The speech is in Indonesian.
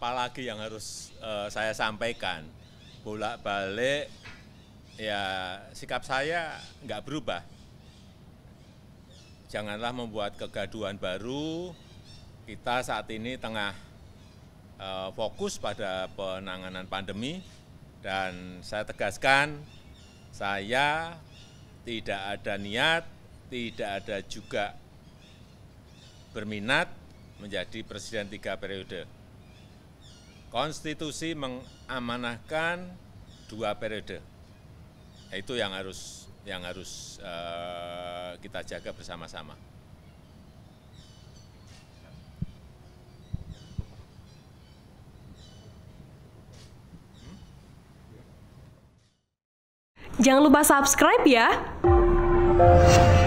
apalagi yang harus uh, saya sampaikan bolak-balik ya sikap saya nggak berubah janganlah membuat kegaduhan baru kita saat ini tengah uh, fokus pada penanganan pandemi dan saya tegaskan saya tidak ada niat tidak ada juga berminat menjadi presiden tiga periode konstitusi mengamanahkan dua periode. Itu yang harus yang harus uh, kita jaga bersama-sama. Jangan lupa subscribe ya.